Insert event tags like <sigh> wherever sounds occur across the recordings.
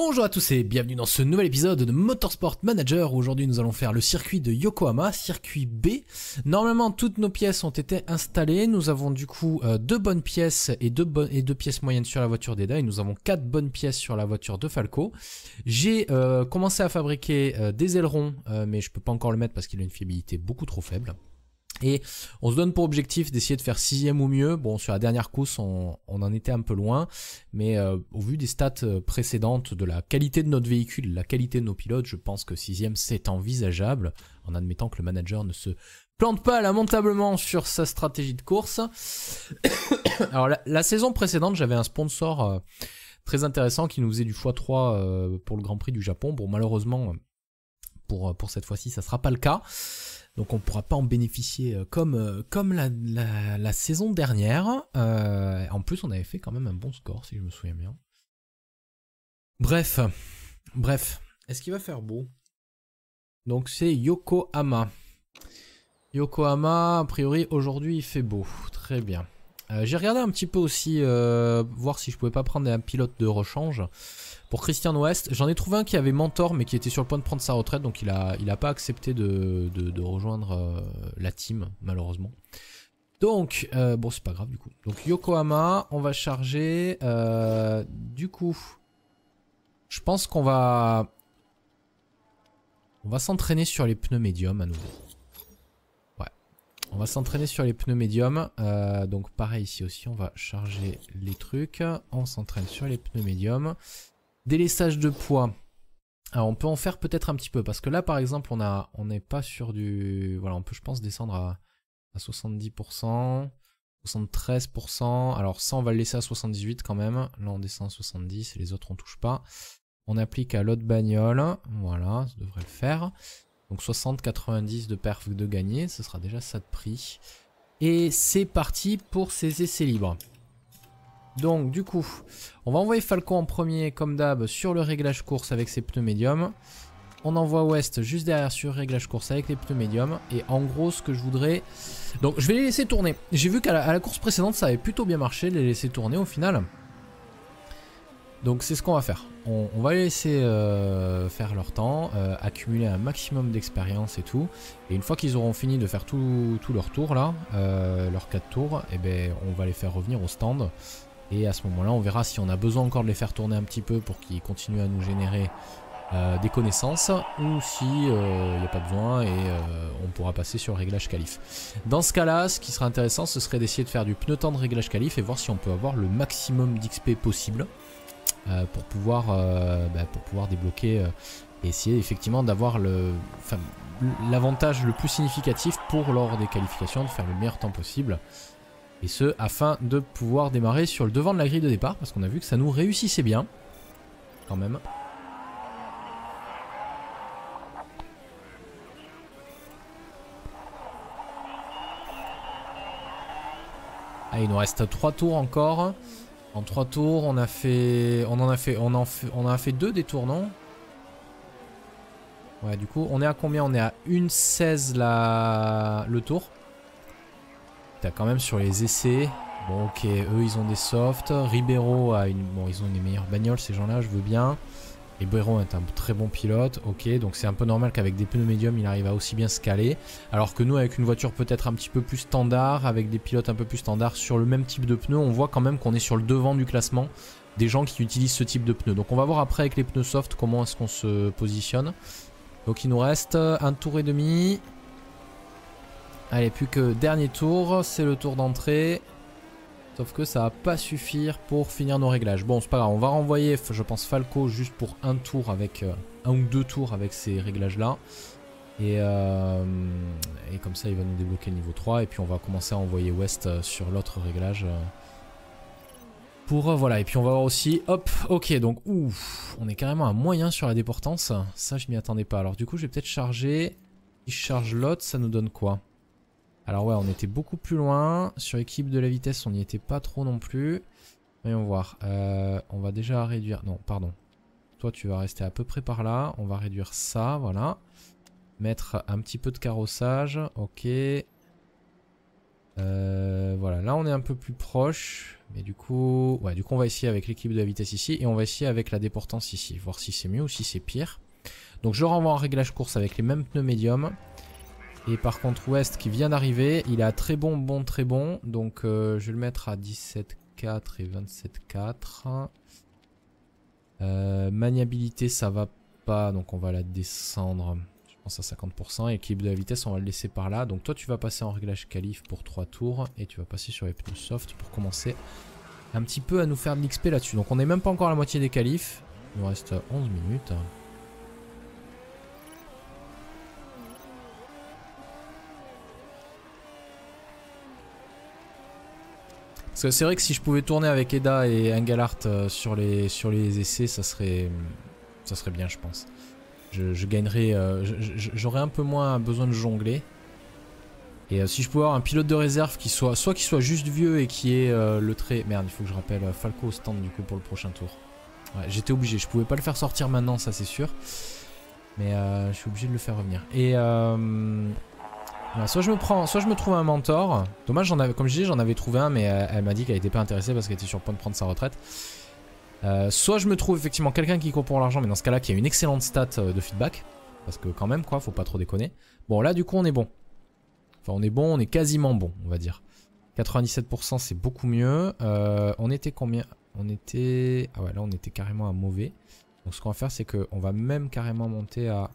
Bonjour à tous et bienvenue dans ce nouvel épisode de Motorsport Manager. Aujourd'hui, nous allons faire le circuit de Yokohama, circuit B. Normalement, toutes nos pièces ont été installées. Nous avons du coup euh, deux bonnes pièces et deux, pièces moyennes sur la voiture d'Eda et nous avons quatre bonnes pièces sur la voiture de Falco. J'ai euh, commencé à fabriquer euh, des ailerons, mais je peux pas encore le mettre parce qu'il a une fiabilité beaucoup trop faible. Et on se donne pour objectif d'essayer de faire sixième ou mieux. Bon, sur la dernière course, on, en était un peu loin, mais euh, au vu des stats euh, précédentes, de la qualité de notre véhicule, de la qualité de nos pilotes, je pense que sixième c'est envisageable, en admettant que le manager ne se plante pas lamentablement sur sa stratégie de course. <coughs> Alors la, saison précédente, j'avais un sponsor euh, très intéressant qui nous faisait du x3 pour le Grand Prix du Japon. Bon, malheureusement, pour, pour cette fois-ci, ça sera pas le cas. Donc on ne pourra pas en bénéficier euh, comme, euh, comme la, saison dernière. Euh, en plus, on avait fait quand même un bon score, si je me souviens bien. Bref, bref. Est-ce qu'il va faire beau Donc c'est Yokohama. Yokohama, a priori, aujourd'hui, il fait beau. Très bien. Euh, j'ai regardé un petit peu aussi, euh, voir si je pouvais pas prendre un pilote de rechange. Pour Christian West, j'en ai trouvé un qui avait mentor mais qui était sur le point de prendre sa retraite, donc il a, il a pas accepté de, rejoindre euh, la team, malheureusement. Donc, bon c'est pas grave du coup. Donc Yokohama, on va charger, du coup, je pense qu'on va, on va s'entraîner sur les pneus médiums à nouveau. On va s'entraîner sur les pneus médiums. Euh, donc pareil ici aussi, on va charger les trucs. On s'entraîne sur les pneus médiums. Délaissage de poids. Alors on peut en faire peut-être un petit peu parce que là par exemple on a on n'est pas sur du voilà on peut je pense descendre à, à 70%, 73%. Alors ça on va le laisser à 78 quand même. Là on descend à 70 et les autres on touche pas. On applique à l'autre bagnole. Voilà, ça devrait le faire. Donc 60-90 de perf de gagner, ce sera déjà ça de prix. Et c'est parti pour ces essais libres. Donc du coup, on va envoyer Falcon en premier comme d'hab sur le réglage course avec ses pneus médiums. On envoie West juste derrière sur réglage course avec les pneus médiums. Et en gros ce que je voudrais... Donc je vais les laisser tourner. J'ai vu qu'à la, course précédente ça avait plutôt bien marché, de les laisser tourner au final. Donc c'est ce qu'on va faire. On, va les laisser euh, faire leur temps, euh, accumuler un maximum d'expérience et tout. Et une fois qu'ils auront fini de faire tout, leur tour là, euh, leurs 4 tours, et eh ben, on va les faire revenir au stand. Et à ce moment-là, on verra si on a besoin encore de les faire tourner un petit peu pour qu'ils continuent à nous générer des connaissances ou si il n'y a pas besoin et on pourra passer sur réglage calif. Dans ce cas-là, ce qui serait intéressant, ce serait d'essayer de faire du pneu temps de réglage calif et voir si on peut avoir le maximum d'XP possible. Euh, pour, pouvoir, euh, bah, pour pouvoir débloquer et euh, essayer effectivement d'avoir le, l'avantage le plus significatif pour lors des qualifications, de faire le meilleur temps possible. Et ce, afin de pouvoir démarrer sur le devant de la grille de départ, parce qu'on a vu que ça nous réussissait bien, quand même. Ah, il nous reste 3 tours encore. En 3 tours, on a fait, on en a fait, on en a fait deux des tours, non Ouais, du coup, on est à combien On est à 1,16 la... le tour. T'as quand même sur les essais. Bon, ok, eux, ils ont des softs. Ribeiro a une... Bon, ils ont une meilleure bagnoles, ces gens-là, je veux bien. Et Béron est un très bon pilote, ok, donc c'est un peu normal qu'avec des pneus médiums, il arrive à aussi bien se caler. Alors que nous, avec une voiture peut-être un petit peu plus standard, avec des pilotes un peu plus standard sur le même type de pneus, on voit quand même qu'on est sur le devant du classement des gens qui utilisent ce type de pneus. Donc on va voir après avec les pneus soft comment est-ce qu'on se positionne. Donc il nous reste un tour et demi. Allez, plus que dernier tour, c'est le tour d'entrée. Sauf que ça va pas suffire pour finir nos réglages. Bon, c'est pas grave, on va renvoyer, je pense, Falco juste pour un tour avec... Euh, un ou deux tours avec ces réglages-là. Euh, et, comme ça, il va nous débloquer le niveau 3. Et puis, on va commencer à envoyer West euh, sur l'autre réglage. Pour, voilà. Et puis, on va voir aussi... Hop, ok. Donc, ouf, on est carrément à moyen sur la déportance. Ça, je m'y attendais pas. Alors, du coup, je vais peut-être charger... Il charge l'autre, ça nous donne quoi alors ouais, on était beaucoup plus loin. Sur l'équipe de la vitesse, on n'y était pas trop non plus. Voyons voir. Euh, on va déjà réduire... Non, pardon. Toi, tu vas rester à peu près par là. On va réduire ça, voilà. Mettre un petit peu de carrossage. Ok. Euh, voilà, là on est un peu plus proche. Mais du coup... Ouais, du coup on va essayer avec l'équipe de la vitesse ici. Et on va essayer avec la déportance ici. Voir si c'est mieux ou si c'est pire. Donc je renvoie en réglage course avec les mêmes pneus médiums. Et par contre West qui vient d'arriver, il a très bon, bon, très bon. Donc euh, je vais le mettre à 17.4 et 27.4. Euh, maniabilité ça va pas, donc on va la descendre, je pense à 50%. Équilibre de la vitesse on va le laisser par là. Donc toi tu vas passer en réglage qualif pour 3 tours et tu vas passer sur les pneus soft pour commencer un petit peu à nous faire de l'XP là-dessus. Donc on n'est même pas encore à la moitié des qualifs. Il nous reste 11 minutes. Parce que c'est vrai que si je pouvais tourner avec Eda et Engelhardt euh, sur les, sur les essais, ça serait, ça serait bien, je pense. Je, gagnerais. Euh, j'aurais un peu moins besoin de jongler. Et euh, si je pouvais avoir un pilote de réserve qui soit soit qui soit juste vieux et qui est le trait. Merde, il faut que je rappelle Falco au stand du coup pour le prochain tour. j'étais obligé. Je pouvais pas le faire sortir maintenant, ça c'est sûr. Mais je suis obligé de le faire revenir. Et soit je me prends, soit je me trouve un mentor. Dommage, avais, comme je disais, j'en avais trouvé un, mais euh, elle, m'a dit qu'elle était pas intéressée parce qu'elle était sur le point de prendre sa retraite. Euh, soit je me trouve effectivement quelqu'un qui court pour l'argent, mais dans ce cas-là, qui a une excellente stat euh, de feedback. Parce que quand même, quoi, faut pas trop déconner. Bon, là, du coup, on est bon. Enfin, on est bon, on est quasiment bon, on va dire. 97%, c'est beaucoup mieux. on était combien On était... Ah ouais, là, on était carrément à mauvais. Donc, ce qu'on va faire, c'est qu'on va même carrément monter à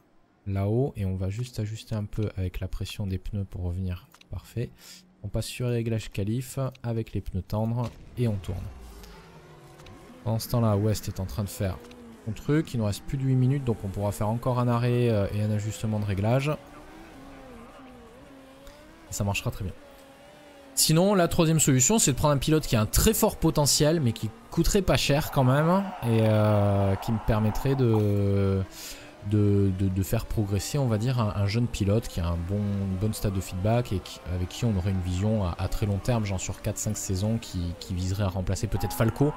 là-haut et on va juste ajuster un peu avec la pression des pneus pour revenir parfait. On passe sur les réglages calife avec les pneus tendres et on tourne. En ce temps-là, West est en train de faire son truc. Il nous reste plus de 8 minutes donc on pourra faire encore un arrêt euh, et un ajustement de réglage. ça marchera très bien. Sinon, la troisième solution, c'est de prendre un pilote qui a un très fort potentiel, mais qui coûterait pas cher quand même, et euh, qui me permettrait de de, faire progresser, on va dire, un, jeune pilote qui a un bon, une bonne stade de feedback et avec qui on aurait une vision à, très long terme, genre sur 4-5 saisons, qui, viserait à remplacer peut-être Falco.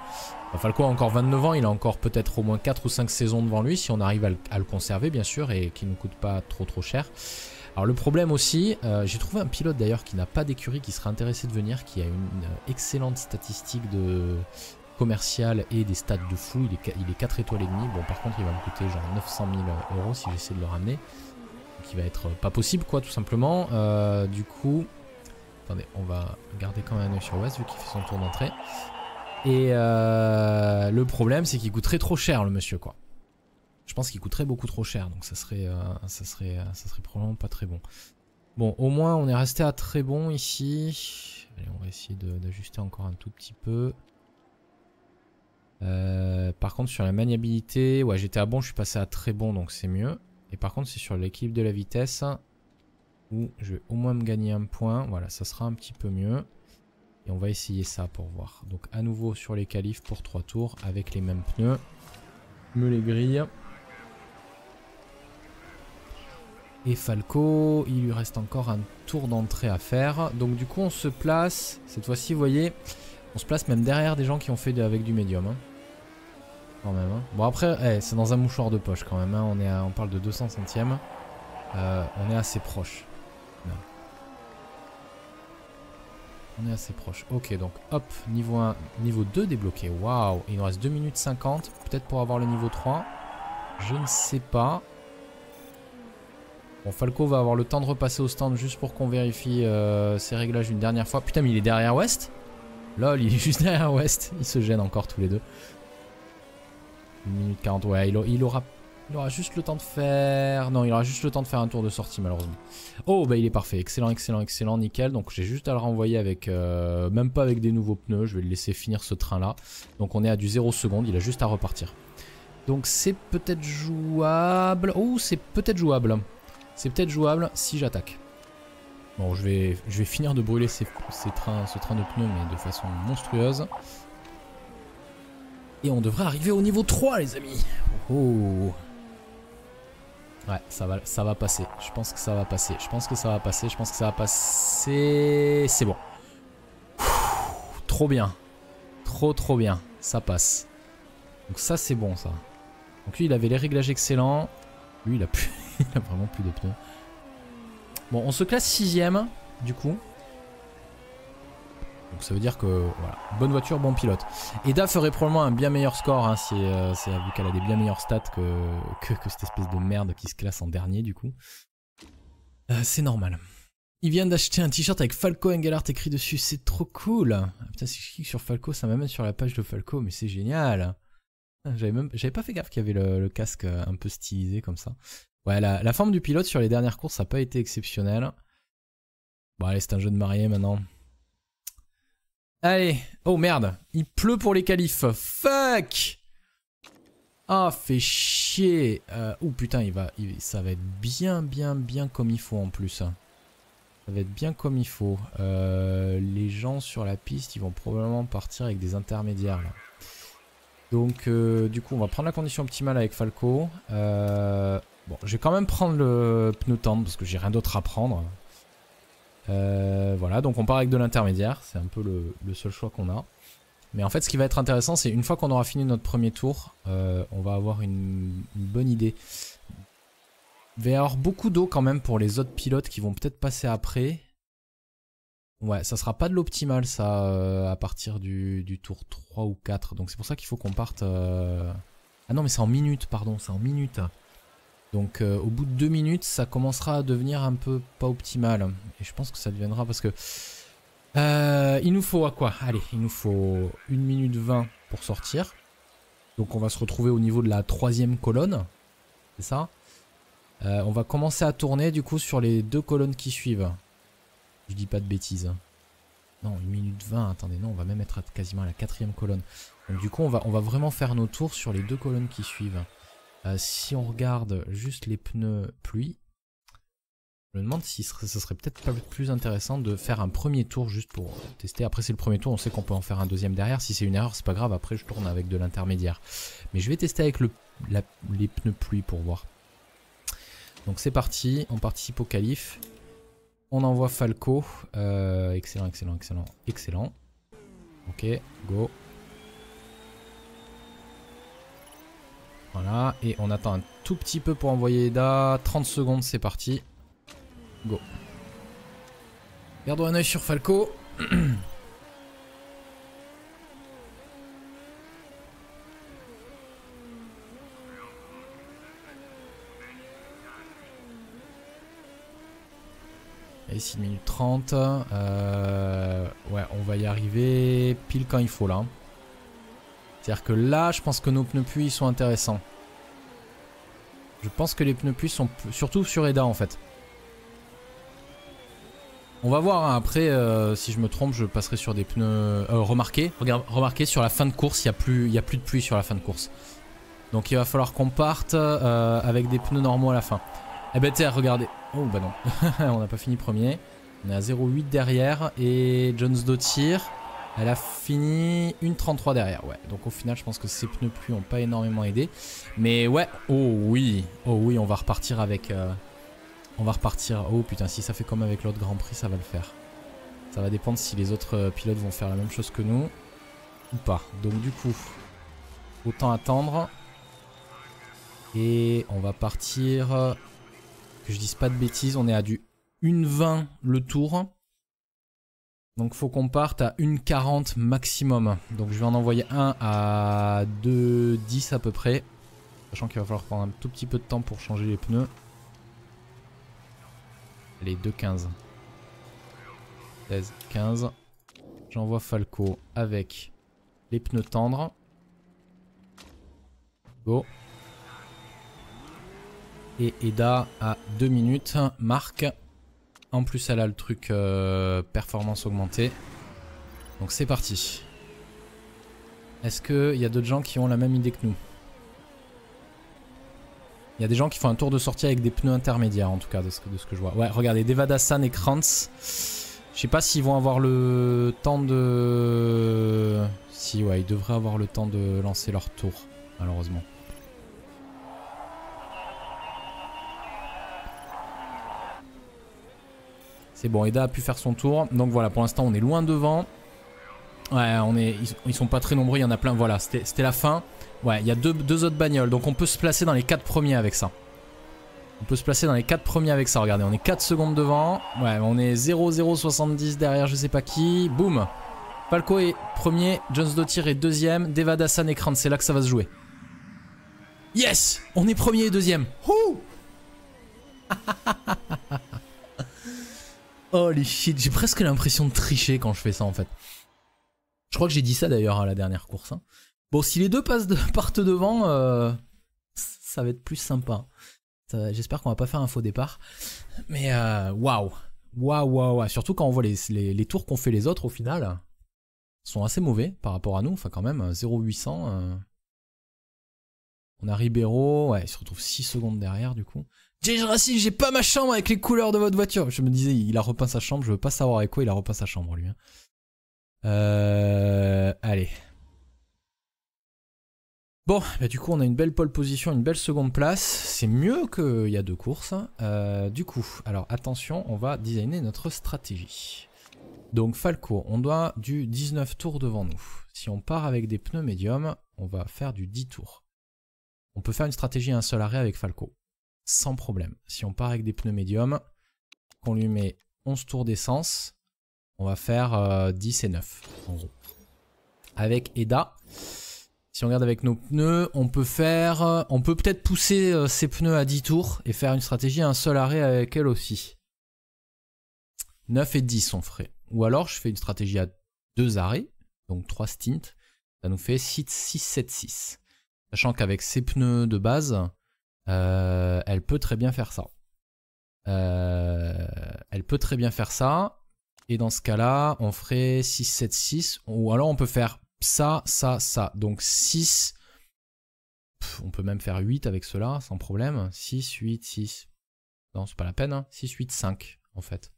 Falco a encore 29 ans, il a encore peut-être au moins 4 ou 5 saisons devant lui, si on arrive à le, conserver, bien sûr, et qui ne coûte pas trop trop cher. Alors le problème aussi, euh, j'ai trouvé un pilote d'ailleurs qui n'a pas d'écurie, qui serait intéressé de venir, qui a une euh, excellente statistique de, commercial et des stades de fou. Il est, il 4 étoiles et demi, Bon, par contre, il va me coûter genre 900 000 euros si j'essaie de le ramener. Qui va être euh, pas possible, quoi, tout simplement. Euh, du coup, attendez, on va garder quand même un œil sur West vu qu'il fait son tour d'entrée. Et euh, le problème, c'est qu'il coûterait trop cher, le monsieur, quoi. Je pense qu'il coûterait beaucoup trop cher, donc ça serait, ça serait, ça serait probablement pas très bon. Bon, au moins, on est resté à très bon ici. Allez, on va essayer d'ajuster encore un tout petit peu. Euh, par contre, sur la maniabilité, ouais, j'étais à bon, je suis passé à très bon, donc c'est mieux. Et par contre, c'est sur l'équilibre de la vitesse où je vais au moins me gagner un point. Voilà, ça sera un petit peu mieux. Et on va essayer ça pour voir. Donc à nouveau sur les qualifs pour 3 tours avec les mêmes pneus. Me les grille. Et Falco, il lui reste encore un tour d'entrée à faire. Donc du coup, on se place. Cette fois-ci, vous voyez, on se place même derrière des gens qui ont fait avec du médium. Hein. Quand même. Hein. Bon après, eh, c'est dans un mouchoir de poche quand même. Hein. On, parle de 200 centièmes. Euh, on est assez proche. On est assez proche. Ok, donc hop, niveau 1, niveau 2 débloqué. Waouh, il nous reste 2 minutes 50. Peut-être pour avoir le niveau 3. Je ne sais pas. Bon, Falco va avoir le temps de repasser au stand juste pour qu'on vérifie ses euh, réglages une dernière fois. Putain, mais il est derrière West Lol, il est juste derrière West. il se gêne encore tous les deux. 1 minute 40. Ouais, il, aura, il aura juste le temps de faire... Non, il aura juste le temps de faire un tour de sortie, malheureusement. Oh, bah il est parfait. Excellent, excellent, excellent. Nickel. Donc j'ai juste à le renvoyer avec... Euh, même pas avec des nouveaux pneus. Je vais le laisser finir ce train-là. Donc on est à du 0 seconde. Il a juste à repartir. Donc c'est peut-être jouable. Oh, c'est peut-être jouable. C'est peut-être jouable si j'attaque. Bon, je vais, je vais finir de brûler ces, trains, ce train de pneus, mais de façon monstrueuse. Et on devrait arriver au niveau 3, les amis. Oh, oh. Ouais, ça va, ça va passer. Je pense que ça va passer. Je pense que ça va passer. Je pense que ça va passer. C'est bon. trop bien. Trop, trop bien. Ça passe. Donc ça, c'est bon, ça. Donc lui, il avait les réglages excellents. Lui, il a, plus, <laughs> il a vraiment plus de pneus. Bon, on se classe sixième, du coup. Donc ça veut dire que, voilà, bonne voiture, bon pilote. Eda ferait probablement un bien meilleur score, hein, c'est vu qu'elle a des bien meilleurs stats que, que, cette espèce de merde qui se classe en dernier, du coup. Euh, c'est normal. Il vient d'acheter un t-shirt avec Falco Engelhardt écrit dessus, c'est trop cool ah, Putain, si je clique sur Falco, ça m'amène sur la page de Falco, mais c'est génial ah, J'avais même, j'avais pas fait gaffe qu'il y avait le, casque euh, un peu stylisé comme ça. Ouais, la, forme du pilote sur les dernières courses n'a pas été exceptionnelle. Bon, allez, c'est un jeu de marié maintenant. Allez. Oh merde, il pleut pour les qualifs. Fuck Ah, fait chier. Euh, oh putain, il va, ça va être bien, bien, bien comme il faut en plus. Ça va être bien comme il faut. Euh, les gens sur la piste, ils vont probablement partir avec des intermédiaires. Donc, euh, du coup, on va prendre la condition optimale avec Falco. Euh... Bon, je vais quand même prendre le pneu tendre parce que j'ai rien d'autre à prendre. Euh, voilà, donc on part avec de l'intermédiaire. C'est un peu le, seul choix qu'on a. Mais en fait, ce qui va être intéressant, c'est une fois qu'on aura fini notre premier tour, euh, on va avoir une, bonne idée. Il va y avoir beaucoup d'eau quand même pour les autres pilotes qui vont peut-être passer après. Ouais, ça sera pas de l'optimal ça euh, à partir du, du, tour 3 ou 4. Donc c'est pour ça qu'il faut qu'on parte... Ah non mais c'est en minutes, pardon, c'est en minutes. Donc euh, au bout de deux minutes, ça commencera à devenir un peu pas optimal. Et je pense que ça deviendra parce que... Euh, il nous faut à quoi Allez, il nous faut 1 minute 20 pour sortir. Donc on va se retrouver au niveau de la troisième colonne. C'est ça euh, On va commencer à tourner du coup sur les deux colonnes qui suivent. Je dis pas de bêtises. Non, 1 minute 20, attendez, non, on va même être quasiment à la quatrième colonne. Donc du coup, on va, on va vraiment faire nos tours sur les deux colonnes qui suivent. Euh, si on regarde juste les pneus pluie, je me demande si ce serait peut-être pas plus intéressant de faire un premier tour juste pour tester. Après c'est le premier tour, on sait qu'on peut en faire un deuxième derrière. Si c'est une erreur, c'est pas grave, après je tourne avec de l'intermédiaire. Mais je vais tester avec le, les pneus pluie pour voir. Donc c'est parti, on participe au calife On envoie Falco. Euh, excellent, excellent, excellent, excellent. Ok, go. Voilà, et on attend un tout petit peu pour envoyer Eda. 30 secondes, c'est parti. Go. Gardons un oeil sur Falco. <clears throat> Et 6 minutes 30. Euh, ouais, on va y arriver pile quand il faut là. C'est-à-dire que là, je pense que nos pneus puits sont intéressants. Je pense que les pneus puits sont surtout sur EDA en fait. On va voir hein, après, euh, si je me trompe, je passerai sur des pneus euh, remarquez sur la fin de course, il n'y a, plus, y a plus de pluie sur la fin de course. Donc il va falloir qu'on parte euh, avec des pneus normaux à la fin. Eh ben tiens, regardez. Oh bah non, <laughs> on n'a pas fini premier. On est à 0,8 derrière et Jones tire elle a fini une derrière, ouais. Donc au final, je pense que ces pneus plus ont pas énormément aidé. Mais ouais, oh oui, oh oui, on va repartir avec... Euh, on va repartir... Oh putain, si ça fait comme avec l'autre Grand Prix, ça va le faire. Ça va dépendre si les autres euh, pilotes vont faire la même chose que nous ou pas. Donc du coup, autant attendre. Et on va partir... Euh, que je dise pas de bêtises, on est à du 1,20 le tour. Donc faut qu'on parte à 1,40 maximum. Donc je vais en envoyer un à 2,10 à peu près. Sachant qu'il va falloir prendre un tout petit peu de temps pour changer les pneus. Allez, 2,15. 16, 15. J'envoie Falco avec les pneus tendres. Go. Et Eda à 2 minutes. Marc. En plus, elle a le truc euh, performance augmentée. Donc c'est parti. Est-ce qu'il y a d'autres gens qui ont la même idée que nous Il y a des gens qui font un tour de sortie avec des pneus intermédiaires, en tout cas, de ce que, de ce que je vois. Ouais, regardez, Devadasan et Krantz. Je sais pas s'ils vont avoir le temps de... Si, ouais, ils devraient avoir le temps de lancer leur tour, malheureusement. C'est bon, Eda a pu faire son tour. Donc voilà, pour l'instant, on est loin devant. Ouais, on est, ils, sont pas très nombreux, il y en a plein. Voilà, c'était la fin. Ouais, il y a deux, deux, autres bagnoles, donc on peut se placer dans les quatre premiers avec ça. On peut se placer dans les quatre premiers avec ça, regardez, on est 4 secondes devant. Ouais, on est 0,070 derrière je sais pas qui. Boum Falco est premier, Jones Dottir est deuxième, Devadasan et c'est là que ça va se jouer. Yes On est premier et deuxième Ouh <laughs> Oh les shit, j'ai presque l'impression de tricher quand je fais ça en fait. Je crois que j'ai dit ça d'ailleurs à la dernière course. Hein. Bon, si les deux <laughs> partent devant, euh, ça va être plus sympa. J'espère qu'on va pas faire un faux départ. Mais euh, waouh, waouh, waouh, surtout quand on voit les, tours qu'ont fait les autres au final, sont assez mauvais par rapport à nous. Enfin quand même, 0800. Euh, on a Ribeiro, ouais, il se retrouve 6 secondes derrière du coup. J'ai racine, j'ai pas ma chambre avec les couleurs de votre voiture. Je me disais, il a repeint sa chambre, je veux pas savoir avec quoi il a repeint sa chambre lui. Hein. Euh, allez. Bon, bah du coup on a une belle pole position, une belle seconde place. C'est mieux qu'il y a deux courses. Hein. Euh, du coup, alors attention, on va designer notre stratégie. Donc Falco, on doit du 19 tours devant nous. Si on part avec des pneus médiums, on va faire du 10 tours. On peut faire une stratégie à un seul arrêt avec Falco sans problème. Si on part avec des pneus médiums, qu'on lui met 11 tours d'essence, on va faire 10 euh, et 9 Avec EDA, si on regarde avec nos pneus, on peut faire, euh, on peut peut-être pousser euh, ses pneus à 10 tours et faire une stratégie à un seul arrêt avec elle aussi. 9 et 10 on ferait. Ou alors je fais une stratégie à 2 arrêts, donc 3 stints, ça nous fait 6, 6 7, 6. Sachant qu'avec ses pneus de base, euh, elle peut très bien faire ça. Euh, elle peut très bien faire ça. Et dans ce cas-là, on ferait 6, 7, 6. Ou alors on peut faire ça, ça, ça. Donc 6. on peut même faire 8 avec cela, sans problème. 6, 8, 6. Non, c'est pas la peine. 6, 8, 5, en fait.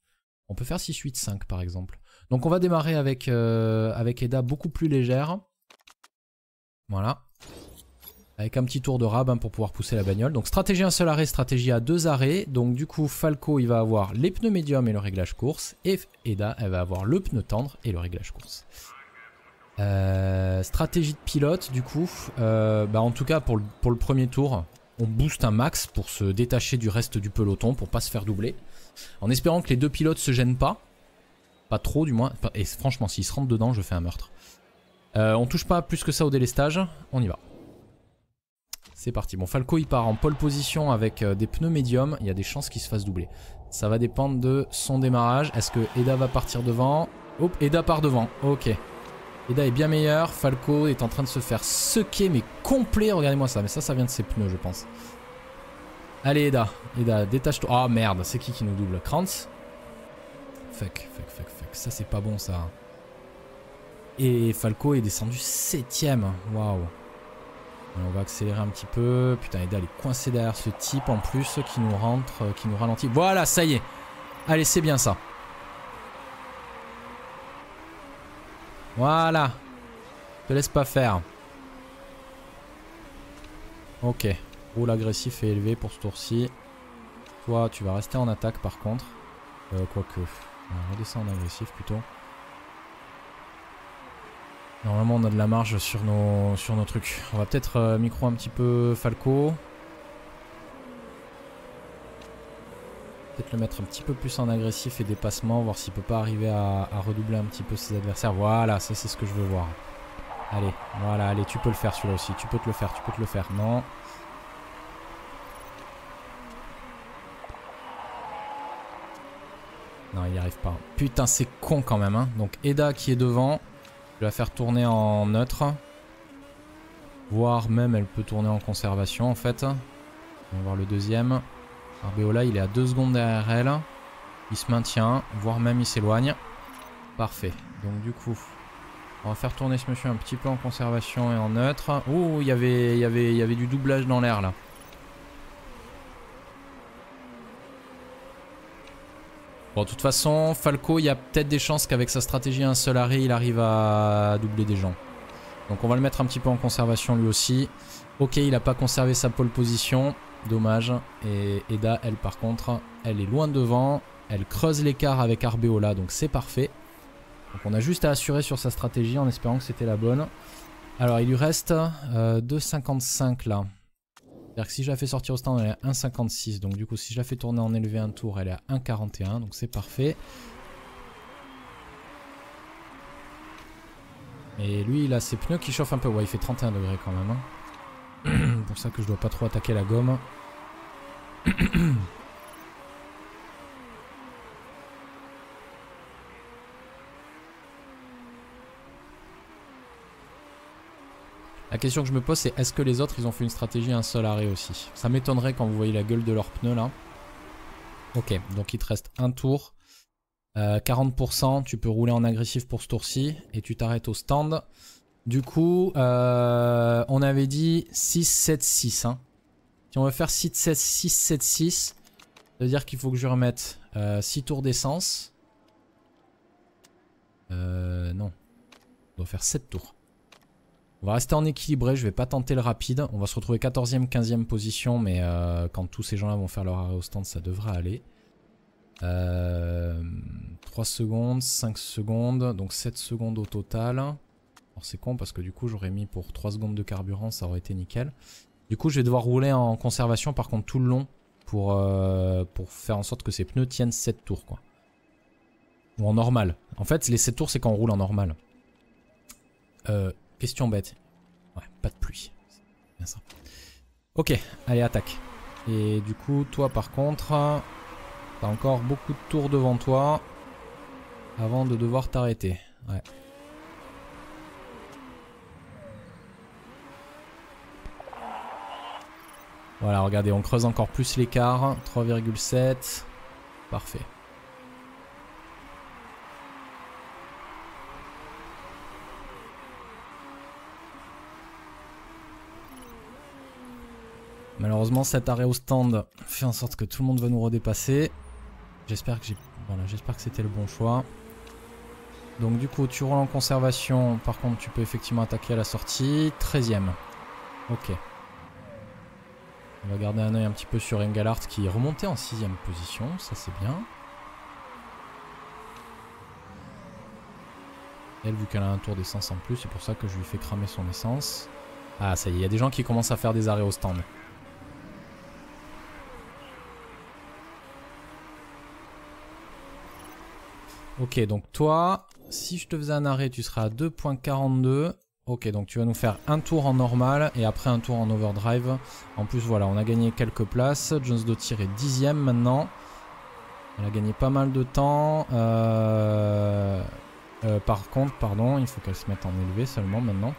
On peut faire 6, 8, 5, par exemple. Donc on va démarrer avec, euh, avec Eda beaucoup plus légère. Voilà avec un petit tour de rab hein, pour pouvoir pousser la bagnole. Donc stratégie un seul arrêt, stratégie à deux arrêts. Donc du coup Falco il va avoir les pneus médiums et le réglage course et Eda elle va avoir le pneu tendre et le réglage course. Euh, stratégie de pilote du coup, euh, bah, en tout cas pour le, premier tour on booste un max pour se détacher du reste du peloton pour pas se faire doubler. En espérant que les deux pilotes se gênent pas, pas trop du moins, et franchement s'ils se rentrent dedans je fais un meurtre. Euh, on touche pas plus que ça au délestage, on y va. C'est parti. Bon, Falco, il part en pole position avec euh, des pneus médium, Il y a des chances qu'il se fasse doubler. Ça va dépendre de son démarrage. Est-ce que Eda va partir devant Hop, Eda part devant. Ok. Eda est bien meilleur. Falco est en train de se faire sequer, mais complet. Regardez-moi ça. Mais ça, ça vient de ses pneus, je pense. Allez, Eda. Eda, détache-toi. oh, merde. C'est qui qui nous double Krantz Fuck, fuck, fuck, fuck. Ça, c'est pas bon, ça. Et Falco est descendu septième. Waouh on va accélérer un petit peu. Putain, Eda, elle est coincer derrière ce type en plus qui nous rentre, euh, qui nous ralentit. Voilà, ça y est. Allez, c'est bien ça. Voilà. Te laisse pas faire. Ok. Roule oh, agressif et élevé pour ce tour-ci. Toi, tu vas rester en attaque par contre. Euh, quoique. On va redescendre en agressif plutôt. Normalement, on a de la marge sur nos, sur nos trucs. On va peut-être euh, micro un petit peu Falco. Peut-être le mettre un petit peu plus en agressif et dépassement, voir s'il peut pas arriver à, redoubler un petit peu ses adversaires. Voilà, ça c'est ce que je veux voir. Allez, voilà, allez, tu peux le faire celui-là aussi. Tu peux te le faire, tu peux te le faire. Non. Non, il n'y arrive pas. Putain, c'est con quand même. Hein. Donc Eda qui est devant. Je vais la faire tourner en neutre. Voire même elle peut tourner en conservation en fait. On va voir le deuxième. Arbeola il est à 2 secondes derrière elle. Il se maintient, voire même il s'éloigne. Parfait. Donc du coup, on va faire tourner ce monsieur un petit peu en conservation et en neutre. Oh, il y avait, il y avait, il y avait du doublage dans l'air là. Bon, de toute façon, Falco, il y a peut-être des chances qu'avec sa stratégie un seul arrêt, il arrive à doubler des gens. Donc on va le mettre un petit peu en conservation lui aussi. Ok, il n'a pas conservé sa pole position. Dommage. Et Eda, elle par contre, elle est loin devant. Elle creuse l'écart avec Arbeola, donc c'est parfait. Donc on a juste à assurer sur sa stratégie en espérant que c'était la bonne. Alors il lui reste 2,55 euh, là. C'est-à-dire que si je la fais sortir au stand, elle est à 1,56. Donc du coup, si je la fais tourner en élevé un tour, elle est à 1,41. Donc c'est parfait. Et lui, il a ses pneus qui chauffent un peu. Ouais, il fait 31 degrés quand même. Hein. <clears throat> pour ça que je dois pas trop attaquer la gomme. <clears throat> La question que je me pose, c'est est-ce que les autres, ils ont fait une stratégie un seul arrêt aussi Ça m'étonnerait quand vous voyez la gueule de leur pneu là. Ok, donc il te reste un tour. 40%, euh, tu peux rouler en agressif pour ce tour-ci et tu t'arrêtes au stand. Du coup, euh, on avait dit 6-7-6. Hein. Si on veut faire 6-7-6, ça veut dire qu'il faut que je remette 6 euh, tours d'essence. Euh, non. On doit faire 7 tours. On va rester en équilibré, je vais pas tenter le rapide. On va se retrouver 14e, 15e position, mais euh, quand tous ces gens-là vont faire leur arrêt au stand, ça devrait aller. Euh, 3 secondes, 5 secondes, donc 7 secondes au total. Alors c'est con parce que du coup j'aurais mis pour 3 secondes de carburant, ça aurait été nickel. Du coup je vais devoir rouler en conservation par contre tout le long pour, euh, pour faire en sorte que ces pneus tiennent 7 tours quoi. Ou en normal. En fait les 7 tours c'est quand on roule en normal. Euh, Question bête. Ouais, pas de pluie. Bien ça. Ok, allez, attaque. Et du coup, toi par contre, t'as encore beaucoup de tours devant toi avant de devoir t'arrêter. Ouais. Voilà, regardez, on creuse encore plus l'écart. 3,7. Parfait. Malheureusement, cet arrêt au stand fait en sorte que tout le monde va nous redépasser. J'espère que j'ai, j'espère que c'était le bon choix. Donc du coup, tu roules en conservation. Par contre, tu peux effectivement attaquer à la sortie. 13ème. Ok. On va garder un oeil un petit peu sur Engelhardt qui est remonté en 6ème position. Ça, c'est bien. Elle, vu qu'elle a un tour d'essence en plus, c'est pour ça que je lui fais cramer son essence. Ah, ça y est, il y a des gens qui commencent à faire des arrêts au stand. Ok, donc toi, si je te faisais un arrêt, tu seras à 2.42. Ok, donc tu vas nous faire un tour en normal et après un tour en overdrive. En plus, voilà, on a gagné quelques places. Jones de tirer est dixième maintenant. Elle a gagné pas mal de temps. Euh, euh, par contre, pardon, il faut qu'elle se mette en élevé seulement maintenant.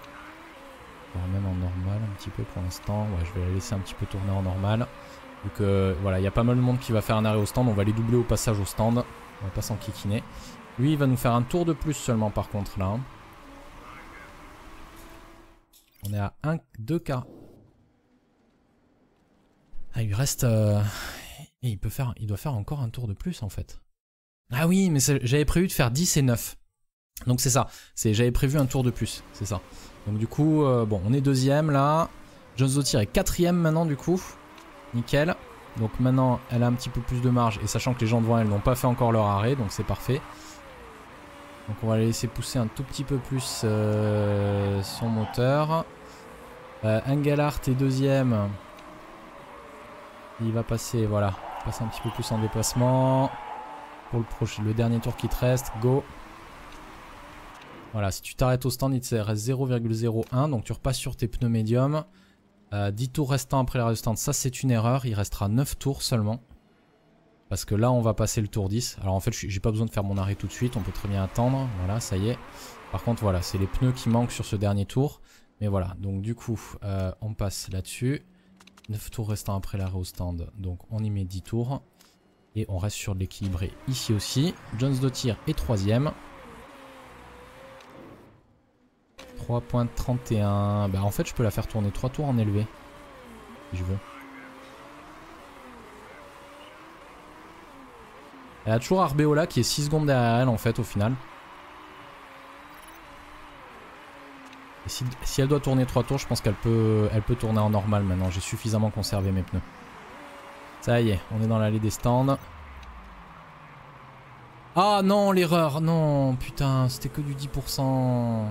Voire même en normal un petit peu pour l'instant. Ouais, je vais la laisser un petit peu tourner en normal. Vu que voilà, il y a pas mal de monde qui va faire un arrêt au stand. On va les doubler au passage au stand. On va pas s'enquiquiner. Lui, il va nous faire un tour de plus seulement par contre là. On est à 1, 2K. Ah, il reste... Euh, et il, peut faire, il doit faire encore un tour de plus en fait. Ah oui, mais j'avais prévu de faire 10 et 9. Donc c'est ça, j'avais prévu un tour de plus, c'est ça. Donc du coup, euh, bon, on est deuxième là. Jones Zotir est quatrième maintenant du coup. Nickel. Donc maintenant, elle a un petit peu plus de marge. Et sachant que les gens devant elle n'ont pas fait encore leur arrêt, donc c'est parfait. Donc on va la laisser pousser un tout petit peu plus euh, son moteur. Euh, Engelhardt est deuxième. Il va passer, voilà. passer un petit peu plus en déplacement. Pour le, prochain, le dernier tour qui te reste, go. Voilà, si tu t'arrêtes au stand, il te reste 0,01. Donc tu repasses sur tes pneus médiums. 10 euh, tours restants après la stand, ça c'est une erreur, il restera 9 tours seulement. Parce que là on va passer le tour 10. Alors en fait j'ai pas besoin de faire mon arrêt tout de suite, on peut très bien attendre, voilà ça y est. Par contre voilà, c'est les pneus qui manquent sur ce dernier tour. Mais voilà, donc du coup euh, on passe là-dessus. 9 tours restants après l'arrêt au stand, donc on y met 10 tours. Et on reste sur l'équilibré ici aussi. Jones de tir est troisième. 3.31. Bah en fait je peux la faire tourner 3 tours en élevé. Si je veux. Elle a toujours Arbeola qui est 6 secondes derrière elle en fait au final. Et si, elle doit tourner 3 tours, je pense qu'elle peut, elle peut tourner en normal maintenant. J'ai suffisamment conservé mes pneus. Ça y est, on est dans l'allée des stands. Ah non, l'erreur, non, putain, c'était que du 10%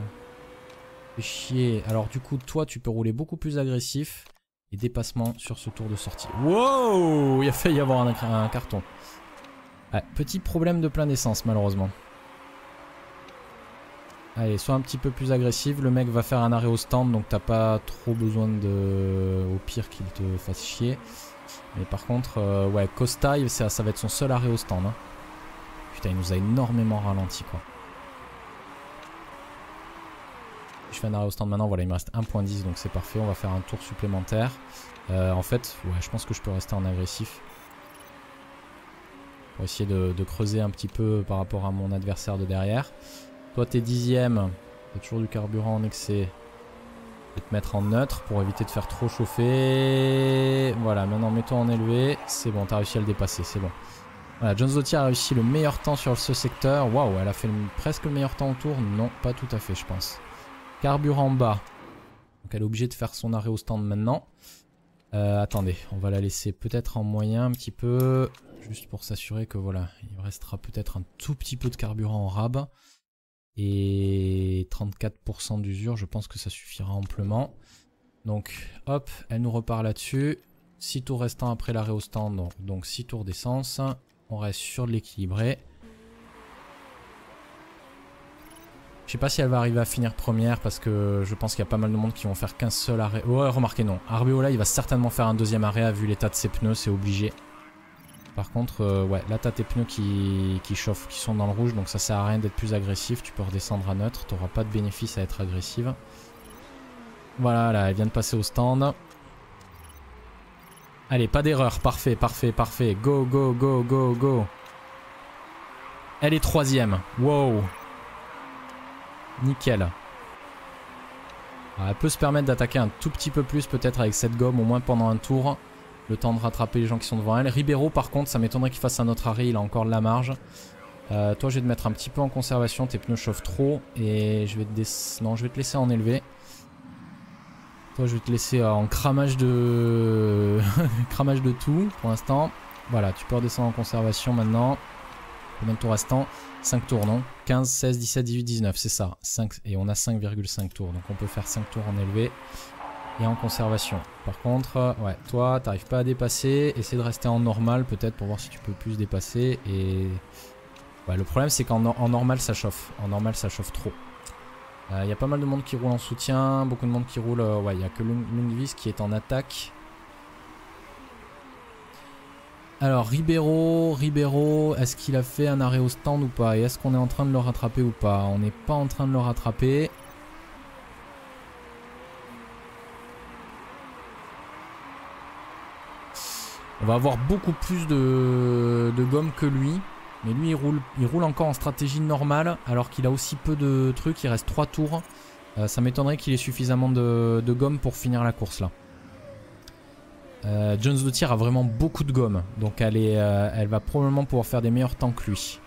chier. Alors du coup, toi, tu peux rouler beaucoup plus agressif. Et dépassement sur ce tour de sortie. Wow Il a failli y avoir un, carton. petit problème de plein d'essence, malheureusement. Allez, sois un petit peu plus agressif. Le mec va faire un arrêt au stand, donc t'as pas trop besoin de... Au pire qu'il te fasse chier. Mais par contre, euh, ouais, Costa, ça, va être son seul arrêt au stand. Hein. Putain, il nous a énormément ralenti, quoi. Je fais un arrêt au stand maintenant, voilà, il me reste 1.10, donc c'est parfait. On va faire un tour supplémentaire. Euh, en fait, ouais, je pense que je peux rester en agressif. Pour essayer de, creuser un petit peu par rapport à mon adversaire de derrière. Toi, t'es dixième. T'as toujours du carburant en excès. Je vais te mettre en neutre pour éviter de faire trop chauffer. Voilà, maintenant mets-toi en élevé. C'est bon, t'as réussi à le dépasser, c'est bon. Voilà, John Zotti a réussi le meilleur temps sur ce secteur. Waouh, elle a fait presque le meilleur temps au tour, Non, pas tout à fait, je pense. Carburant bas. Donc elle est obligée de faire son arrêt au stand maintenant. Euh, attendez, on va la laisser peut-être en moyen un petit peu. Juste pour s'assurer que voilà, il restera peut-être un tout petit peu de carburant en rab. Et 34% d'usure, je pense que ça suffira amplement. Donc hop, elle nous repart là-dessus. 6 tours restants après l'arrêt au stand, donc 6 tours d'essence. On reste sur de l'équilibré. Je sais pas si elle va arriver à finir première parce que je pense qu'il y a pas mal de monde qui vont faire qu'un seul arrêt. Ouais, remarquez, non. Arbeola, il va certainement faire un deuxième arrêt à vu l'état de ses pneus, c'est obligé. Par contre, euh, ouais, là t'as tes pneus qui, qui, chauffent, qui sont dans le rouge, donc ça sert à rien d'être plus agressif. Tu peux redescendre à neutre, t'auras pas de bénéfice à être agressive. Voilà, là, elle vient de passer au stand. Allez, pas d'erreur, parfait, parfait, parfait. Go, go, go, go, go. Elle est troisième. Wow, Nickel. Ah, elle peut se permettre d'attaquer un tout petit peu plus peut-être avec cette gomme, au moins pendant un tour. Le temps de rattraper les gens qui sont devant elle. Ribeiro par contre, ça m'étonnerait qu'il fasse un autre arrêt, il a encore de la marge. Euh, toi je vais te mettre un petit peu en conservation, tes pneus chauffent trop et je vais te, non, je vais te laisser en élever. Toi je vais te laisser euh, en cramage de, <laughs> cramage de tout pour l'instant. Voilà, tu peux redescendre en conservation maintenant. Combien de tours restants 5 tours, non 15, 16, 17, 18, 19, c'est ça. 5, et on a 5,5 tours. Donc on peut faire 5 tours en élevé et en conservation. Par contre, ouais, toi, t'arrives pas à dépasser. Essaie de rester en normal peut-être pour voir si tu peux plus dépasser. Et le problème, c'est qu'en normal, ça chauffe. En normal, ça chauffe trop. Il euh, y a pas mal de monde qui roule en soutien, beaucoup de monde qui roule. Euh, ouais, il y a que Lungvis qui est en attaque. Alors Ribeiro, Ribeiro, est-ce qu'il a fait un arrêt au stand ou pas Et est-ce qu'on est en train de le rattraper ou pas On n'est pas en train de le rattraper. On va avoir beaucoup plus de, gomme que lui. Mais lui il roule, il roule encore en stratégie normale alors qu'il a aussi peu de trucs, il reste 3 tours. Euh, ça m'étonnerait qu'il ait suffisamment de gomme pour finir la course là. Jones de tir a vraiment beaucoup de gomme. Donc elle, est, euh, elle va probablement pouvoir faire des meilleurs temps que lui.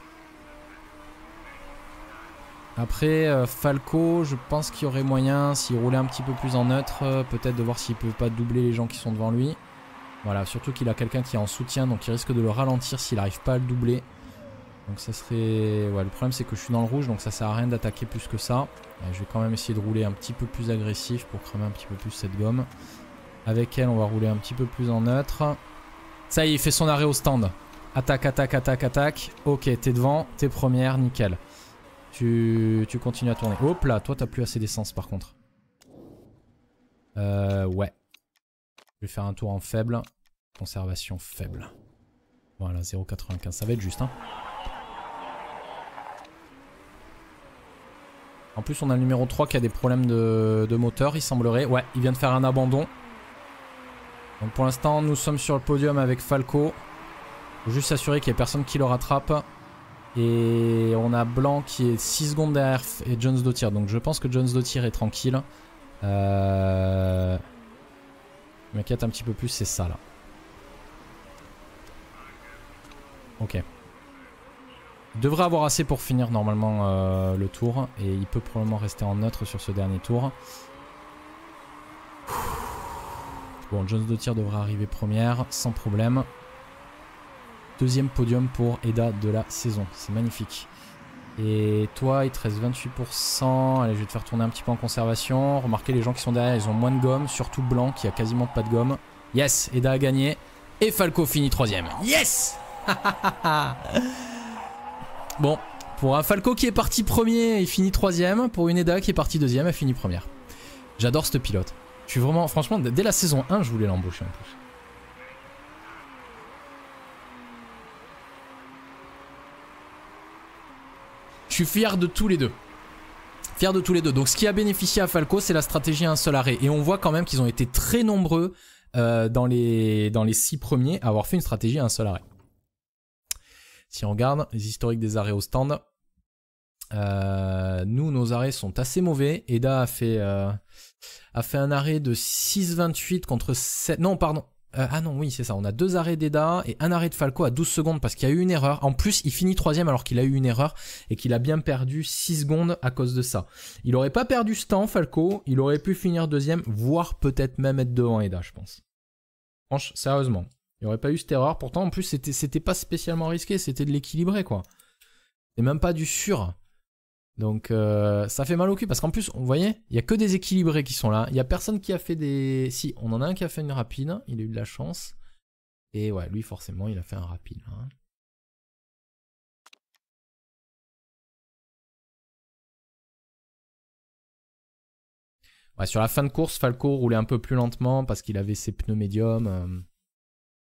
Après, euh, Falco, je pense qu'il y aurait moyen, s'il roulait un petit peu plus en neutre, euh, peut-être de voir s'il peut pas doubler les gens qui sont devant lui. Voilà, surtout qu'il a quelqu'un qui est en soutien, donc il risque de le ralentir s'il n'arrive pas à le doubler. Donc ça serait... Ouais, le problème c'est que je suis dans le rouge, donc ça sert à rien d'attaquer plus que ça. je vais quand même essayer de rouler un petit peu plus agressif pour cremer un petit peu plus cette gomme. Avec elle, on va rouler un petit peu plus en neutre. Ça y est, il fait son arrêt au stand. Attaque, attaque, attaque, attaque. Ok, t'es devant, t'es première, nickel. Tu, continues à tourner. Hop là, toi t'as plus assez d'essence par contre. Euh, ouais. Je vais faire un tour en faible. Conservation faible. Voilà, 0,95. Ça va être juste, hein. En plus, on a le numéro 3 qui a des problèmes de moteur, il semblerait. Ouais, il vient de faire un abandon. Donc pour l'instant, nous sommes sur le podium avec Falco. Faut juste s'assurer qu'il n'y ait personne qui le rattrape. Et on a Blanc qui est 6 secondes derrière et Jones Dottir. Donc je pense que Jones Dottir est tranquille. Euh, m'inquiète un petit peu plus, c'est ça là. Ok. Il devrait avoir assez pour finir normalement euh, le tour. Et il peut probablement rester en neutre sur ce dernier tour. Bon, Jones de tir devrait arriver première, sans problème. Deuxième podium pour Eda de la saison, c'est magnifique. Et toi, il te reste 28%. Allez, je vais te faire tourner un petit peu en conservation. Remarquez, les gens qui sont derrière, ils ont moins de gomme, surtout Blanc qui a quasiment pas de gomme. Yes, Eda a gagné. Et Falco finit troisième. Yes <laughs> Bon, pour un Falco qui est parti premier, il finit troisième. Pour une Eda qui est partie deuxième, elle finit première. J'adore ce pilote. Je suis vraiment, franchement, dès la saison 1, je voulais l'embaucher en plus. Je suis fier de tous les deux. Fier de tous les deux. Donc ce qui a bénéficié à Falco, c'est la stratégie à un seul arrêt. Et on voit quand même qu'ils ont été très nombreux euh, dans, les, dans les six premiers à avoir fait une stratégie à un seul arrêt. Si on regarde les historiques des arrêts au stand, euh, nous, nos arrêts sont assez mauvais. Eda a fait... Euh, a fait un arrêt de 6,28 contre 7. Non, pardon. Euh, ah non, oui, c'est ça. On a deux arrêts d'Eda et un arrêt de Falco à 12 secondes parce qu'il y a eu une erreur. En plus, il finit troisième alors qu'il a eu une erreur et qu'il a bien perdu 6 secondes à cause de ça. Il aurait pas perdu ce temps, Falco. Il aurait pu finir deuxième, voire peut-être même être devant Eda, je pense. Franchement, sérieusement. Il n'aurait pas eu cette erreur. Pourtant, en plus, c'était pas spécialement risqué. C'était de l'équilibrer, quoi. C'est même pas du sûr. Donc euh, ça fait mal au cul parce qu'en plus, vous voyez, il y a que des équilibrés qui sont là. Il y a personne qui a fait des. Si, on en a un qui a fait une rapide, il a eu de la chance. Et ouais, lui forcément, il a fait un rapide. Hein. sur la fin de course, Falco roulait un peu plus lentement parce qu'il avait ses pneus médiums euh,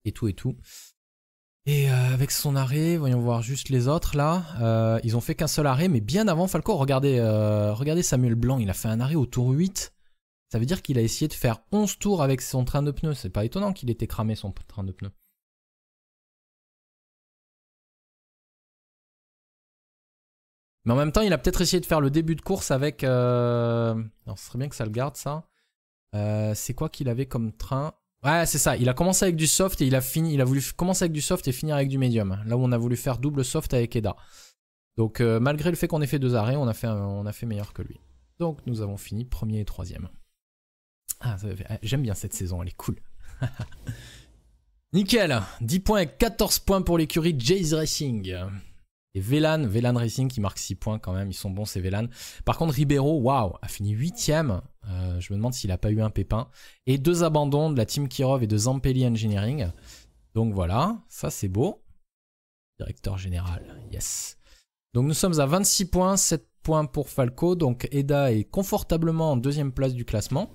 et tout et tout. Et euh, avec son arrêt, voyons voir juste les autres là. Euh, ils ont fait qu'un seul arrêt, mais bien avant Falco, regardez, euh, regardez Samuel Blanc, il a fait un arrêt au tour 8. Ça veut dire qu'il a essayé de faire 11 tours avec son train de pneus. C'est pas étonnant qu'il ait cramé son train de pneus. Mais en même temps, il a peut-être essayé de faire le début de course avec... Non, ce serait bien que ça le garde ça. C'est quoi qu'il avait comme train Ouais, c'est ça. Il a commencé avec du soft et il a fini. Il a voulu commencer avec du soft et finir avec du médium. Là où on a voulu faire double soft avec Eda. Donc euh, malgré le fait qu'on ait fait deux arrêts, on a fait, on a fait meilleur que lui. Donc nous avons fini premier et troisième. Ah, ah j'aime bien cette saison, elle est cool. <laughs> Nickel, 10 points et 14 points pour l'écurie Jays Racing. Et Vélan, Vélan Racing qui marque 6 points quand même, ils sont bons ces Vélan. Par contre Ribeiro, waouh, a fini 8 euh, Je me demande s'il n'a pas eu un pépin. Et deux abandons de la team Kirov et de Zampelli Engineering. Donc voilà, ça c'est beau. Directeur général, yes. Donc nous sommes à 26 points, 7 points pour Falco. Donc Eda est confortablement en deuxième place du classement.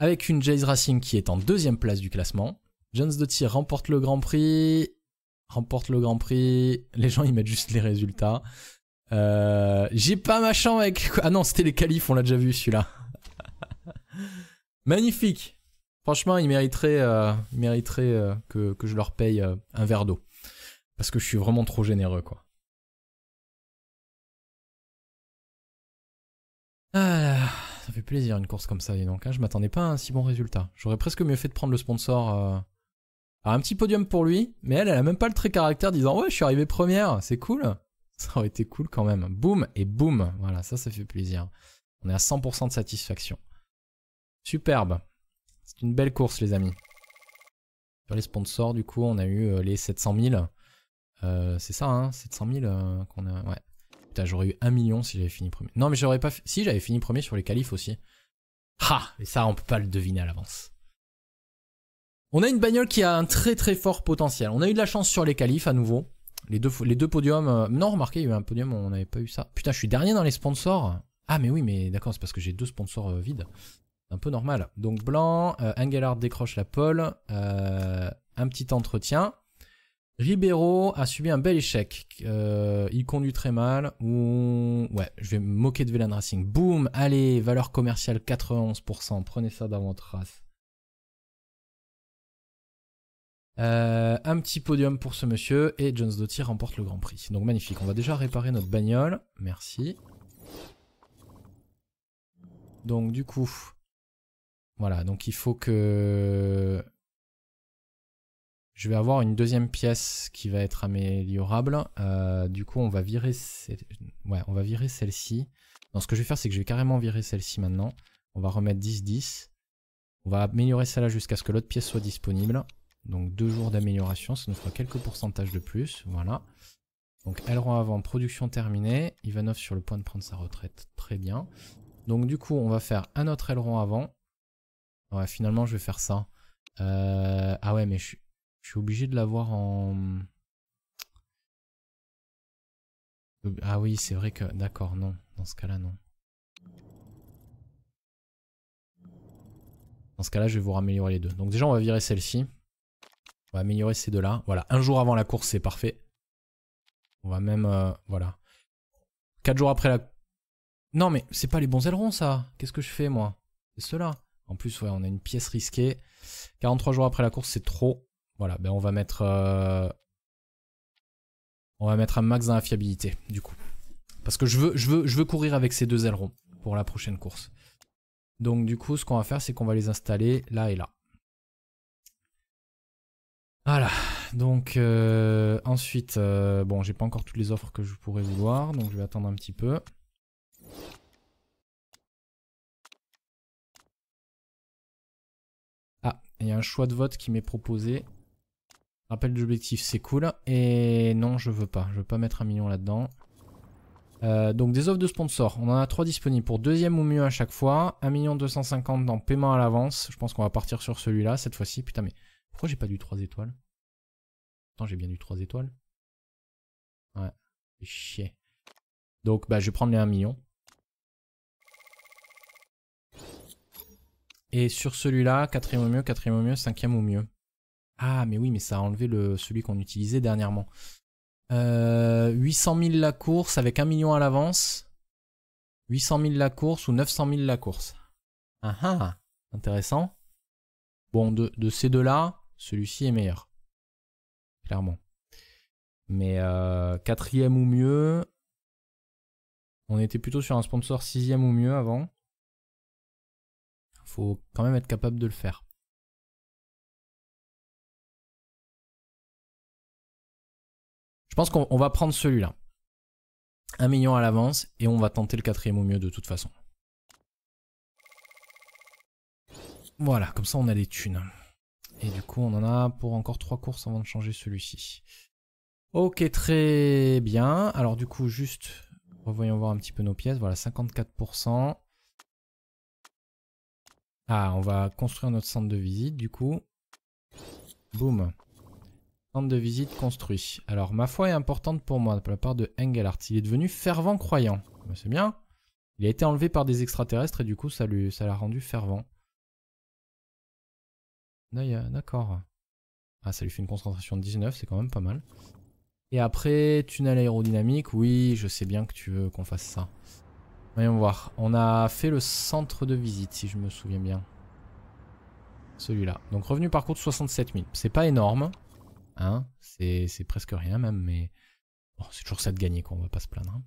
Avec une Jays Racing qui est en deuxième place du classement. Jones de Tir remporte le Grand Prix remporte le Grand Prix. Les gens, ils mettent juste les résultats. Euh, j'ai pas ma chambre avec... Ah non, c'était les qualifs, on l'a déjà vu celui-là. <laughs> Magnifique. Franchement, ils mériteraient, euh, euh, que, je leur paye un verre d'eau. Parce que je suis vraiment trop généreux, quoi. Ah, ça fait plaisir une course comme ça, Je hein. ne Je m'attendais pas à un si bon résultat. J'aurais presque mieux fait de prendre le sponsor alors un petit podium pour lui, mais elle, elle a même pas le trait caractère disant ouais je suis arrivée première, c'est cool. <laughs> Ça aurait été cool quand même. Boum et boum. Voilà, ça, ça fait plaisir. On est à 100% de satisfaction. Superbe. C'est une belle course, les amis. Sur les sponsors, du coup, on a eu euh, les 700 000. Euh, c'est ça, hein 700 000 euh, qu'on a... Ouais. Putain, j'aurais eu 1 million si j'avais fini premier. Non, mais j'aurais pas... Si, j'avais fini premier sur les qualifs aussi. Ha Et ça, on peut pas le deviner à l'avance. On a une bagnole qui a un très très fort potentiel. On a eu de la chance sur les qualifs à nouveau. Les deux, les deux podiums. Euh, non, remarquez, il y a eu un podium, on n'avait pas eu ça. Putain, je suis dernier dans les sponsors. Ah, mais oui, mais d'accord, c'est parce que j'ai deux sponsors euh, vides. C'est un peu normal. Donc, Blanc, euh, décroche la pole. Euh, un petit entretien. Ribeiro a subi un bel échec. il conduit très mal. Ouais, je vais me moquer de Vélan Racing. Boom allez, valeur commerciale 91%. Prenez ça dans votre race. Euh, un petit podium pour ce monsieur et Jones Doty remporte le Grand Prix. Donc magnifique. On va déjà réparer notre bagnole. Merci. Donc du coup, voilà. Donc il faut que je vais avoir une deuxième pièce qui va être améliorable. Euh, du coup, on va virer, celle... ouais, on va virer celle-ci. ce que je vais faire, c'est que je vais carrément virer celle-ci maintenant. On va remettre 10-10. On va améliorer celle-là jusqu'à ce que l'autre pièce soit disponible. Donc deux jours d'amélioration, ça nous fera quelques pourcentages de plus, voilà. Donc aileron avant, production terminée. Ivanov sur le point de prendre sa retraite, très bien. Donc du coup, on va faire un autre aileron avant. Ouais, finalement, je vais faire ça. Euh, ah ouais, mais je, je suis obligé de l'avoir en... Ah oui, c'est vrai que... D'accord, non. Dans ce cas-là, non. Dans ce cas-là, je vais vous améliorer les deux. Donc déjà, on va virer celle-ci. On va améliorer ces deux-là. Voilà, un jour avant la course, c'est parfait. On va même... Euh, voilà. Quatre jours après la... Non, mais c'est pas les bons ailerons, ça. Qu'est-ce que je fais, moi C'est ceux-là. En plus, ouais, on a une pièce risquée. 43 jours après la course, c'est trop. Voilà, ben on va mettre... Euh, on va mettre un max dans la fiabilité, du coup. Parce que je veux, je veux, je veux courir avec ces deux ailerons pour la prochaine course. Donc du coup, ce qu'on va faire, c'est qu'on va les installer là et là. Voilà, donc euh, ensuite, euh, bon, j'ai pas encore toutes les offres que je pourrais vouloir, donc je vais attendre un petit peu. Ah, il y a un choix de vote qui m'est proposé. Rappel d'objectif c'est cool. Et non, je veux pas, je veux pas mettre un million là-dedans. Euh, donc des offres de sponsors, on en a trois disponibles pour deuxième ou mieux à chaque fois. 1 250 dans paiement à l'avance, je pense qu'on va partir sur celui-là cette fois-ci. Putain mais pourquoi j'ai pas du 3 étoiles Attends, j'ai bien du 3 étoiles. Ouais, chier. Donc, bah, je vais prendre les 1 million. Et sur celui-là, quatrième au mieux, quatrième au mieux, cinquième au mieux. Ah, mais oui, mais ça a enlevé le, celui qu'on utilisait dernièrement. 800 euh, 000 la course avec 1 million à l'avance. 800 000 la course ou 900 000 la course. Ah ah, intéressant. Bon, de ces deux-là, celui-ci est meilleur. Clairement. Mais euh, quatrième ou mieux, on était plutôt sur un sponsor sixième ou mieux avant. Faut quand même être capable de le faire. Je pense qu'on va prendre celui-là. Un million à l'avance et on va tenter le quatrième ou mieux de toute façon. Voilà, comme ça on a des thunes. Et du coup, on en a pour encore trois courses avant de changer celui-ci. Ok, très bien. Alors du coup, juste revoyons voir un petit peu nos pièces. Voilà, 54%. Ah, on va construire notre centre de visite, du coup. Boum. Centre de visite construit. Alors, ma foi est importante pour moi, de la part de Engelhardt. Il est devenu fervent croyant. C'est bien. Il a été enlevé par des extraterrestres et du coup, ça l'a ça rendu fervent. D'accord. Ah, ça lui fait une concentration de 19, c'est quand même pas mal. Et après, tunnel aérodynamique, oui, je sais bien que tu veux qu'on fasse ça. Voyons voir. On a fait le centre de visite, si je me souviens bien. Celui-là. Donc revenu par contre 67 000. C'est pas énorme. Hein c'est presque rien même, mais... c'est toujours ça de gagner, quoi. On va pas se plaindre. Hein.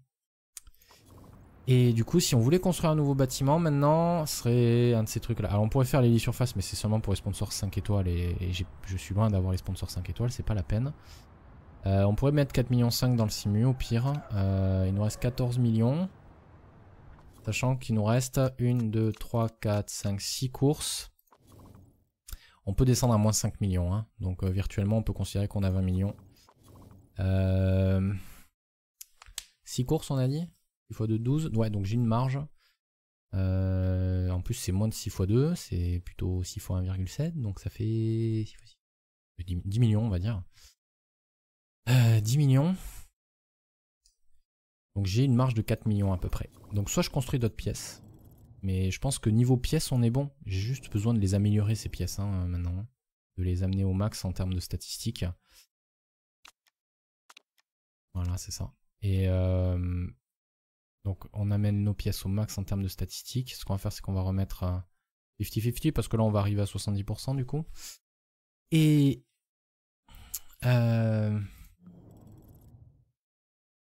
Et du coup, si on voulait construire un nouveau bâtiment, maintenant, ce serait un de ces trucs-là. Alors, on pourrait faire les lits surface, mais c'est seulement pour les sponsors 5 étoiles. Et, je suis loin d'avoir les sponsors 5 étoiles, c'est pas la peine. Euh, on pourrait mettre 4 millions 5 dans le simu, au pire. Euh, il nous reste 14 millions. Sachant qu'il nous reste 1, 2, 3, 4, 5, 6 courses. On peut descendre à moins 5 millions. Hein. Donc, euh, virtuellement, on peut considérer qu'on a 20 millions. 6 courses, on a dit 6 x 2, 12. Ouais, donc j'ai une marge. Euh, en plus, c'est moins de 6 x 2, c'est plutôt 6 x 1,7, donc ça fait 10, millions, on va dire. 10 euh, millions. Donc j'ai une marge de 4 millions à peu près. Donc soit je construis d'autres pièces, mais je pense que niveau pièces, on est bon. J'ai juste besoin de les améliorer, ces pièces, hein, maintenant. De les amener au max en termes de statistiques. Voilà, c'est ça. Et euh, donc on amène nos pièces au max en termes de statistiques. Ce qu'on va faire, c'est qu'on va remettre 50-50 parce que là, on va arriver à 70% du coup. Et... Euh,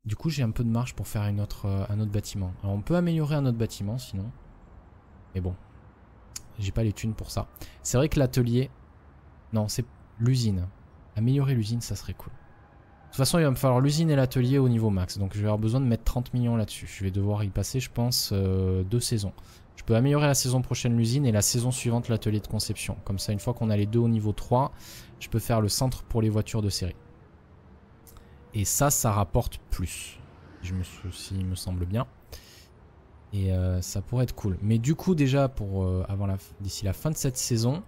du coup, j'ai un peu de marge pour faire une autre, euh, un autre bâtiment. Alors on peut améliorer un autre bâtiment sinon. Mais bon, j'ai pas les thunes pour ça. C'est vrai que l'atelier... Non, c'est l'usine. Améliorer l'usine, ça serait cool. De toute façon, il va me falloir l'usine et l'atelier au niveau max. Donc je vais avoir besoin de mettre 30 millions là-dessus. Je vais devoir y passer, je pense, euh, deux saisons. Je peux améliorer la saison prochaine l'usine et la saison suivante l'atelier de conception. Comme ça, une fois qu'on a les deux au niveau 3, je peux faire le centre pour les voitures de série. Et ça, ça rapporte plus. Je me soucie, me semble bien. Et euh, ça pourrait être cool. Mais du coup, déjà, pour euh, d'ici la fin de cette saison,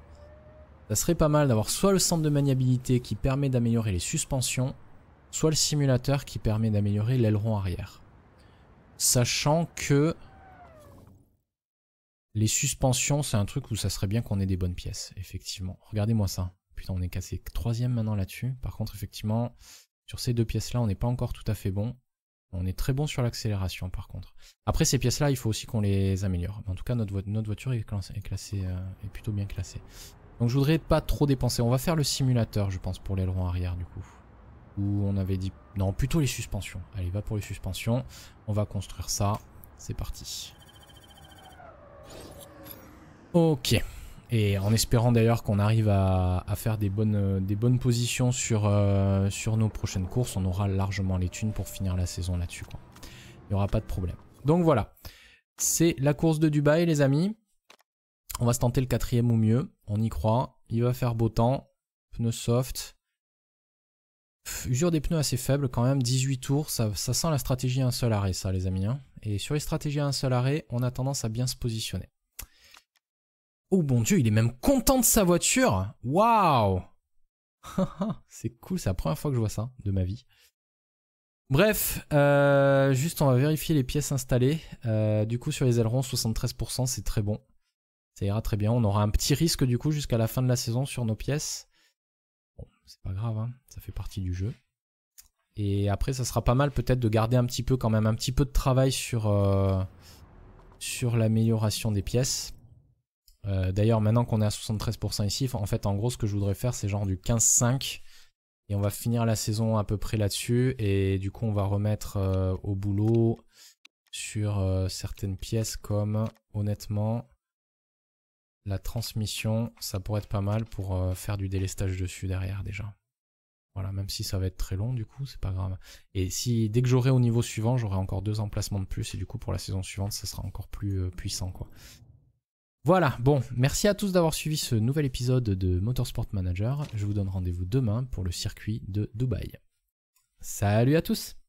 ça serait pas mal d'avoir soit le centre de maniabilité qui permet d'améliorer les suspensions, soit le simulateur qui permet d'améliorer l'aileron arrière. Sachant que les suspensions, c'est un truc où ça serait bien qu'on ait des bonnes pièces, effectivement. Regardez-moi ça. Putain, on est cassé troisième maintenant là-dessus. Par contre, effectivement, sur ces deux pièces-là, on n'est pas encore tout à fait bon. On est très bon sur l'accélération, par contre. Après, ces pièces-là, il faut aussi qu'on les améliore. En tout cas, notre, voiture est, euh, est plutôt bien classée. Donc, je voudrais pas trop dépenser. On va faire le simulateur, je pense, pour l'aileron arrière, du coup où on avait dit... Non, plutôt les suspensions. Allez, va pour les suspensions. On va construire ça. C'est parti. Ok. Et en espérant d'ailleurs qu'on arrive à, faire des bonnes, des bonnes positions sur, euh, sur nos prochaines courses, on aura largement les thunes pour finir la saison là-dessus. Il n'y aura pas de problème. Donc voilà. C'est la course de Dubaï, les amis. On va se tenter le quatrième au mieux. On y croit. Il va faire beau temps. Pneus soft usure des pneus assez faible quand même, 18 tours, ça, sent la stratégie à un seul arrêt ça les amis. Hein. Et sur les stratégies à un seul arrêt, on a tendance à bien se positionner. Oh bon dieu, il est même content de sa voiture Waouh <laughs> C'est cool, c'est la première fois que je vois ça de ma vie. Bref, euh, juste on va vérifier les pièces installées. Euh, du coup sur les ailerons, 73% c'est très bon. Ça ira très bien, on aura un petit risque du coup jusqu'à la fin de la saison sur nos pièces c'est pas grave, hein. ça fait partie du jeu. Et après, ça sera pas mal peut-être de garder un petit peu quand même un petit peu de travail sur, euh, sur l'amélioration des pièces. Euh, d'ailleurs, maintenant qu'on est à 73% ici, en fait, en gros, ce que je voudrais faire, c'est genre du 15-5. Et on va finir la saison à peu près là-dessus. Et du coup, on va remettre euh, au boulot sur certaines pièces comme, honnêtement, la transmission, ça pourrait être pas mal pour euh, faire du délestage dessus derrière déjà. Voilà, même si ça va être très long du coup, c'est pas grave. Et si dès que j'aurai au niveau suivant, j'aurai encore deux emplacements de plus et du coup pour la saison suivante, ça sera encore plus euh, puissant quoi. Voilà, bon, merci à tous d'avoir suivi ce nouvel épisode de Motorsport Manager. Je vous donne rendez-vous demain pour le circuit de Dubaï. Salut à tous